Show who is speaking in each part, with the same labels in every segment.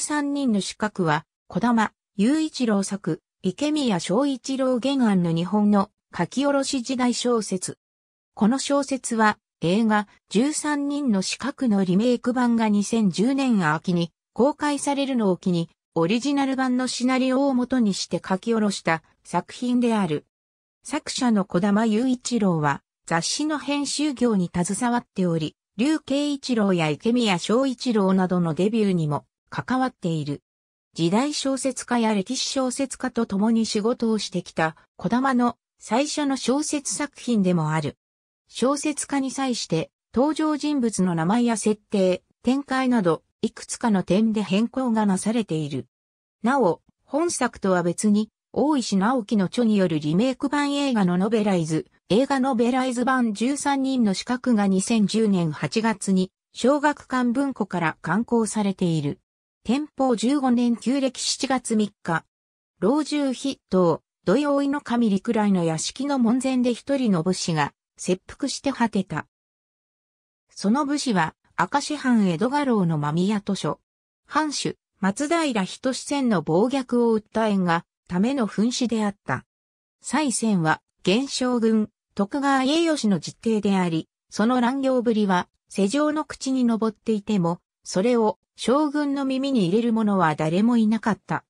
Speaker 1: 1 3人の資格は、小玉、雄一郎作、池宮昭一郎原案の日本の書き下ろし時代小説。この小説は、映画13人の資格のリメイク版が2010年秋に公開されるのを機に、オリジナル版のシナリオを元にして書き下ろした作品である。作者の小玉雄一郎は雑誌の編集業に携わっており、竜慶一郎や池宮昭一郎などのデビューにも関わっている。時代小説家や歴史小説家と共に仕事をしてきた小玉の最初の小説作品でもある。小説家に際して登場人物の名前や設定、展開などいくつかの点で変更がなされている。なお、本作とは別に大石直樹の著によるリメイク版映画のノベライズ、映画ノベライズ版13人の資格が2010年8月に小学館文庫から刊行されている。天保15年旧暦7月3日、老中筆頭、土曜井の神陸来の屋敷の門前で一人の武士が、切腹して果てた。その武士は、明石藩江戸家老の間宮図書、藩主、松平人志戦の暴虐を訴えんが、ための噴死であった。蔡戦は、現将軍、徳川家義の実弟であり、その乱行ぶりは、世上の口に上っていても、それを将軍の耳に入れる者は誰もいなかった。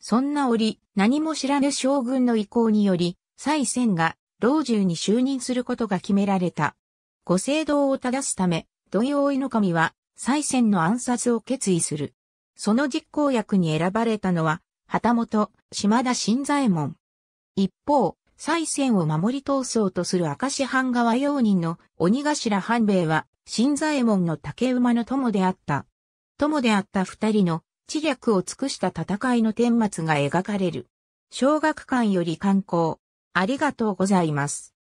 Speaker 1: そんな折、何も知らぬ将軍の意向により、蔡仙が老中に就任することが決められた。ご政道を正すため、土曜井の神は、蔡仙の暗殺を決意する。その実行役に選ばれたのは、旗本、島田新左衛門。一方、蔡仙を守り通そうとする明石藩側用人の鬼頭半兵衛は、新左衛門の竹馬の友であった。友であった二人の知略を尽くした戦いの顛末が描かれる。小学館より観光。ありがとうございます。